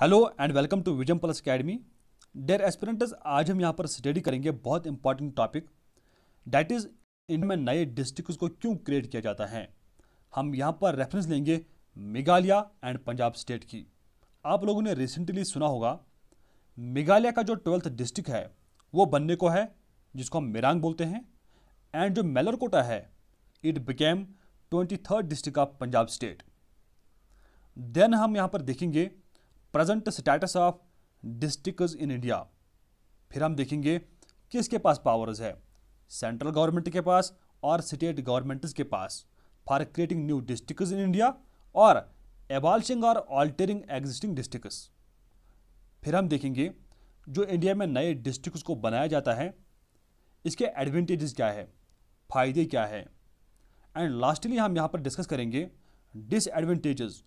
hello and welcome to Vision Plus Academy dear aspirants आज हम यहाँ पर स्टडी करेंगे बहुत इंपॉर्टेंट टॉपिक डैट इज़ इनमें नए डिस्ट्रिक्ट को क्यों क्रिएट किया जाता है हम यहाँ पर रेफरेंस लेंगे मेघालय एंड पंजाब स्टेट की आप लोगों ने रिसेंटली सुना होगा मेघालय का जो ट्वेल्थ डिस्ट्रिक्ट है वो बनने को है जिसको हम मेरांग बोलते हैं एंड जो मेलरकोटा है it became twenty third district of Punjab state then हम यहाँ पर देखेंगे present status of district in India फिर हम देखेंगे किसके पास पावर्स है सेंट्रल गवर्नमेंट के पास और स्टेट गवर्नमेंट्स के पास for creating new district in India और एबॉलिशिंग और ऑल्टरिंग एग्जिस्टिंग डिस्ट्रिक्ट फिर हम देखेंगे जो इंडिया में नए डिस्ट्रिक्ट को बनाया जाता है इसके एडवांटेजेस क्या है फ़ायदे क्या है एंड लास्टली हम यहाँ पर डिस्कस करेंगे डिसएडवेंटेजेस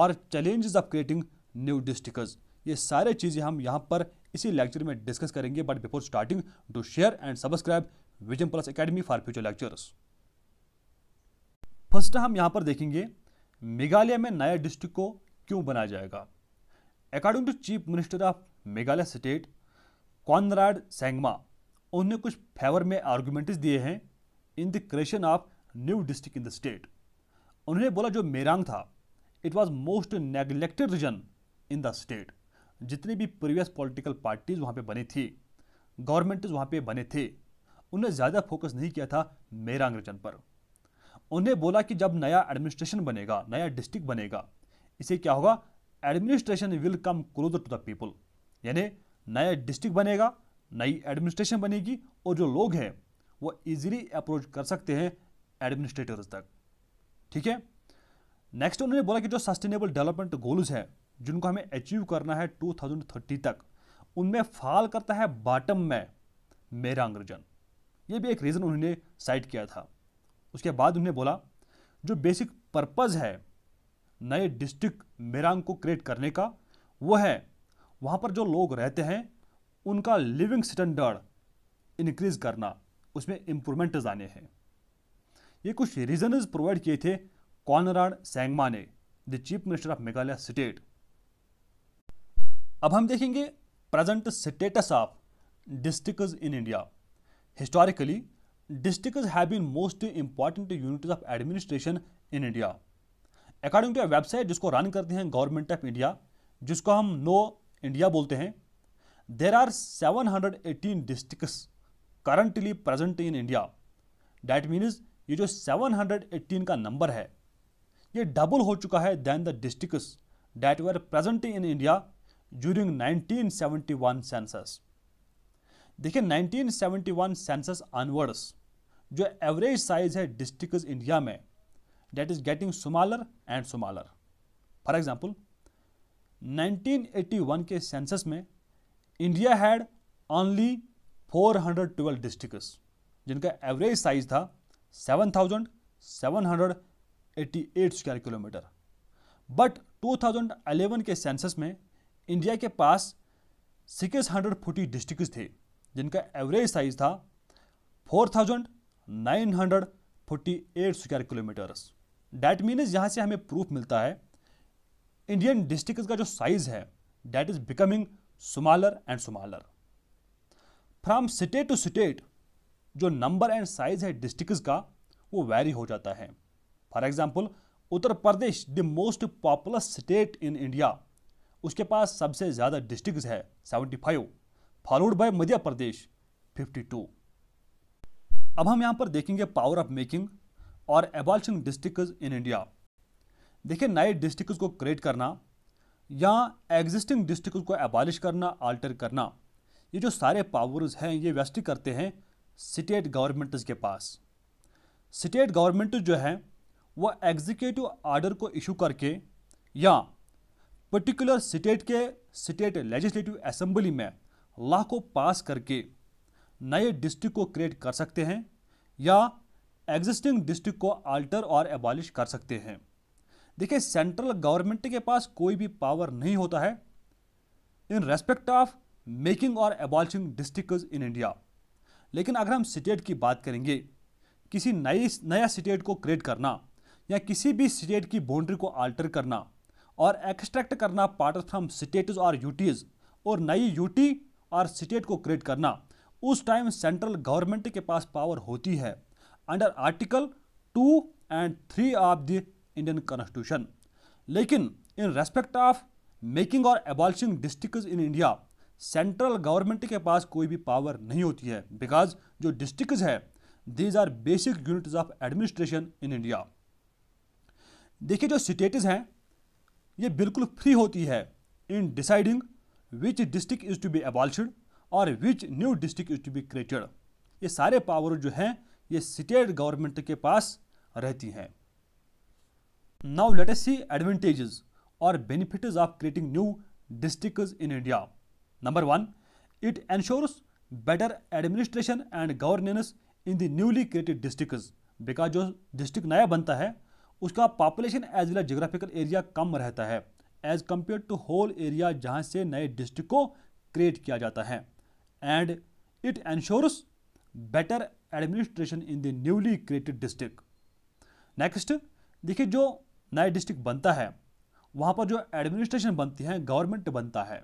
और challenges of creating new districts ये सारे चीज़ें हम यहाँ पर इसी लेक्चर में डिस्कस करेंगे but before starting do share and subscribe Vision Plus Academy for future lectures first हम यहाँ पर देखेंगे मेघालय में नया डिस्ट्रिक्ट को क्यों बनाया जाएगा according to chief minister of Meghalaya state Conrad Sangma उन्होंने कुछ फेवर में आर्ग्यूमेंट्स दिए हैं in the creation of new district in the state उन्होंने बोला जो मेरांग था it was most neglected region in the state जितनी भी प्रीवियस पॉलिटिकल पार्टीज़ वहाँ पे बनी थी गवर्नमेंट वहाँ पे बने थे उन्होंने ज़्यादा फोकस नहीं किया था मेरा अंग्रेजन पर उन्हें बोला कि जब नया एडमिनिस्ट्रेशन बनेगा नया डिस्ट्रिक्ट बनेगा इसे क्या होगा administration will come closer to the people यानी नया डिस्ट्रिक्ट बनेगा नई एडमिनिस्ट्रेशन बनेगी और जो लोग हैं वो इजीली अप्रोच कर सकते हैं एडमिनिस्ट्रेटर्स तक ठीक है नेक्स्ट उन्होंने बोला कि जो सस्टेनेबल डेवलपमेंट गोल्स हैं जिनको हमें अचीव करना है 2030 तक उनमें फाल करता है बॉटम में मेरा अंग्रजन ये भी एक रीज़न उन्होंने साइड किया था उसके बाद उन्होंने बोला जो बेसिक पर्पज़ है नए डिस्ट्रिक्ट मेरांग को क्रिएट करने का वो है वहाँ पर जो लोग रहते हैं उनका लिविंग स्टैंडर्ड इनक्रीज करना उसमें इम्प्रूवमेंट आने हैं ये कुछ रीजनज प्रोवाइड किए थे कॉनराड सेंगमा ने the chief minister of Meghalaya state अब हम देखेंगे present status of district in India historically district have been most important unit of administration in India according to website जिसको रन करते हैं गवर्नमेंट ऑफ इंडिया जिसको हम नो इंडिया बोलते हैं there are 718 district currently present in India that means ये जो 718 का नंबर है ये डबल हो चुका है than the district that were present in India during 1971 census देखिए 1971 सेंसस ऑनवर्ड्स जो एवरेज साइज है डिस्ट्रिक्ट इंडिया में that is getting smaller and smaller for example 1981 के सेंसस में इंडिया हैड ओनली 412 डिस्ट्रिक्ट्स जिनका एवरेज साइज था 7,788 square kilometre but 2011 के census में इंडिया के पास सिक्स हंड्रेड फोर्टी डिस्ट्रिक्ट थे जिनका एवरेज साइज था four thousand nine hundred forty eight square kilometres that means यहाँ से हमें प्रूफ मिलता है इंडियन डिस्ट्रिक्ट का जो साइज है that is becoming smaller and smaller from state to state जो नंबर एंड साइज है डिस्ट्रिक्ट का वो वेरी हो जाता है for example Uttar Pradesh the most popular state in India उसके पास सबसे ज़्यादा डिस्ट्रिक्ट है five followed by Madhya Pradesh fifty two अब हम यहाँ पर देखेंगे पावर ऑफ मेकिंग और एबॉलिशन डिस्ट्रिक्ट इन इंडिया देखिए नए डिस्ट्रिक्ट को क्रिएट करना या एग्जिस्टिंग डिस्ट्रिक्ट को एबॉलिश करना आल्टर करना ये जो सारे पावर्स हैं ये व्यस्ट करते हैं स्टेट गवर्नमेंट्स के पास स्टेट गवर्नमेंट जो है वह एग्जीक्यूटिव आर्डर को इशू करके या पर्टिकुलर स्टेट के स्टेट लेजिस्लेटिव असम्बली में लॉ को पास करके नए डिस्ट्रिक्ट को क्रिएट कर सकते हैं या एग्जिस्टिंग डिस्ट्रिक्ट को आल्टर और एबॉलिश कर सकते हैं देखिए सेंट्रल गवर्नमेंट के पास कोई भी पावर नहीं होता है इन रेस्पेक्ट ऑफ मेकिंग और एबॉलिशिंग डिस्ट्रिक्ट इन इंडिया लेकिन अगर हम स्टेट की बात करेंगे किसी नई नया स्टेट को क्रिएट करना या किसी भी स्टेट की बाउंड्री को आल्टर करना और एक्सट्रैक्ट करना पार्ट फ्रॉम स्टेट्स और यूटीज और नई यूटी और स्टेट को क्रिएट करना उस टाइम सेंट्रल गवर्नमेंट के पास पावर होती है under article two and three of the Indian constitution लेकिन इन रेस्पेक्ट ऑफ मेकिंग और abolishing district in India central government के पास कोई भी पावर नहीं होती है बिकॉज जो डिस्ट्रिक्ट है these are basic units of administration in India देखिए जो स्टेट्स हैं ये बिल्कुल फ्री होती है in deciding which district is to be abolished और which new district is to be created ये सारे पावर जो हैं ये स्टेट गवर्नमेंट के पास रहती हैं now let's see advantages और benefits of creating new district in India number one it ensures better administration and governance in the newly created district because जो डिस्ट्रिक्ट नया बनता है उसका population as well geographical area कम रहता है as compare to whole area जहाँ से नए डिस्ट्रिक्ट को क्रिएट किया जाता है and it ensures better administration in the newly created district next देखिए जो नया डिस्ट्रिक्ट बनता है वहाँ पर जो एडमिनिस्ट्रेशन बनती है गवर्नमेंट बनता है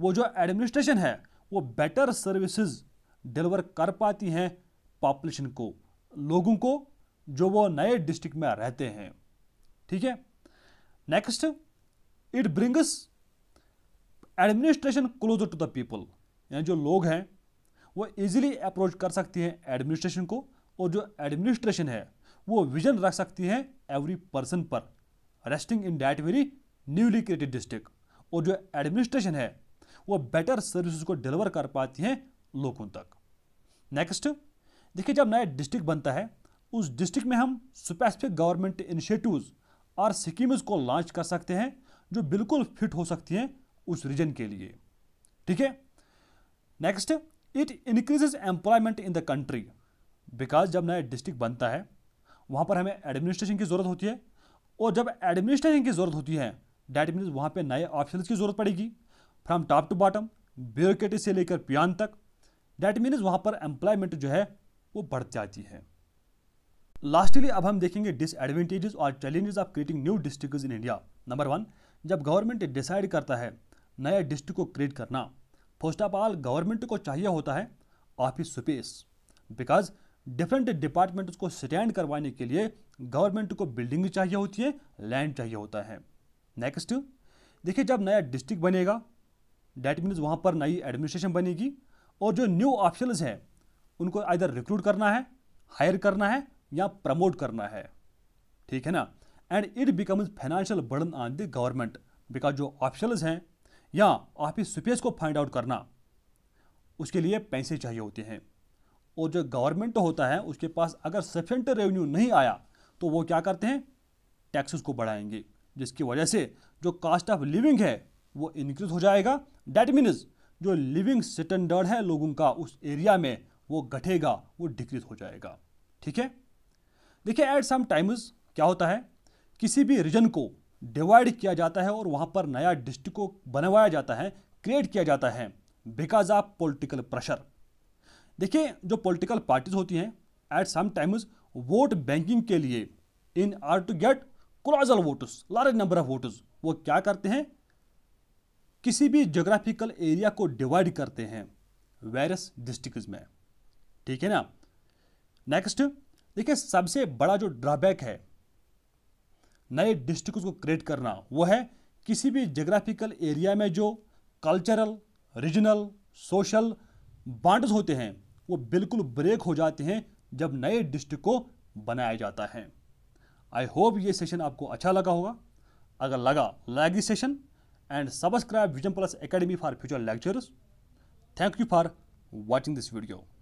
वो जो एडमिनिस्ट्रेशन है वो बेटर सर्विसेज डिलीवर कर पाती हैं पॉपुलेशन को लोगों को जो वो नए डिस्ट्रिक्ट में रहते हैं ठीक है next it brings administration closer to the people यानी जो लोग हैं वो इजीली अप्रोच कर सकती हैं एडमिनिस्ट्रेशन को और जो एडमिनिस्ट्रेशन है वो विजन रख सकती है एवरी पर्सन पर resting in that very newly created district और जो एडमिनिस्ट्रेशन है वो बेटर सर्विसेज को डिलीवर कर पाती हैं लोगों तक नेक्स्ट देखिए जब नया डिस्ट्रिक्ट बनता है उस डिस्ट्रिक्ट में हम स्पेसिफिक गवर्नमेंट इनिशिएटिव्स और स्कीम्स को लॉन्च कर सकते हैं जो बिल्कुल फिट हो सकती हैं उस रीजन के लिए ठीक है next it increases employment in the country because जब नया डिस्ट्रिक्ट बनता है वहाँ पर हमें एडमिनिस्ट्रेशन की ज़रूरत होती है और जब एडमिनिस्ट्रेशन की ज़रूरत होती है डैट मीन्स वहाँ पर नए ऑप्शन की ज़रूरत पड़ेगी from top to bottom bureaucrat से लेकर पियान तक डैट मीन्स वहाँ पर एम्प्लॉयमेंट जो है वो बढ़ जाती है लास्टली अब हम देखेंगे डिसएडवेंटेजेस और challenges of creating new district in India number one जब गवर्नमेंट डिसाइड करता है नया डिस्ट्रिक्ट को क्रिएट करना फर्स्ट ऑफ ऑल गवर्नमेंट को चाहिए होता है office space because different departments को स्टैंड करवाने के लिए गवर्नमेंट को बिल्डिंग चाहिए होती है लैंड चाहिए होता है नेक्स्ट देखिए जब नया डिस्ट्रिक्ट बनेगा डैट मीन्स वहाँ पर नई एडमिनिस्ट्रेशन बनेगी और जो न्यू ऑफिसल्स हैं उनको इधर रिक्रूट करना है हायर करना है या प्रमोट करना है ठीक है ना and it becomes financial burden on the government because जो ऑप्शनल्स हैं या ऑफिस स्पेस को फाइंड आउट करना उसके लिए पैसे चाहिए होते हैं और जो गवर्नमेंट होता है उसके पास अगर सफिशेंट रेवेन्यू नहीं आया तो वो क्या करते हैं टैक्सेस को बढ़ाएंगे जिसकी वजह से जो कास्ट ऑफ लिविंग है वो इंक्रीज हो जाएगा डैट मीन्स जो लिविंग स्टैंडर्ड है लोगों का उस एरिया में वो घटेगा वो डिक्रीज हो जाएगा ठीक है देखिए एट सम टाइम्स क्या होता है किसी भी रीजन को डिवाइड किया जाता है और वहाँ पर नया डिस्ट्रिक्ट को बनवाया जाता है क्रिएट किया जाता है बिकॉज ऑफ पॉलिटिकल प्रेशर देखिए जो पॉलिटिकल पार्टीज होती हैं at some times vote banking के लिए इन आर to get closer voters large number of voters वो क्या करते हैं किसी भी जोग्राफिकल एरिया को डिवाइड करते हैं वेरियस डिस्ट्रिक्ट में ठीक है ना नेक्स्ट देखिए सबसे बड़ा जो ड्रॉबैक है नए डिस्ट्रिक्ट को क्रिएट करना वो है किसी भी जोग्राफिकल एरिया में जो कल्चरल रीजनल सोशल बांड्स होते हैं वो बिल्कुल ब्रेक हो जाते हैं जब नए डिस्ट्रिक्ट को बनाया जाता है आई होप ये सेशन आपको अच्छा लगा होगा अगर लगा like this session and subscribe Vision Plus Academy for future lectures thank you for watching this video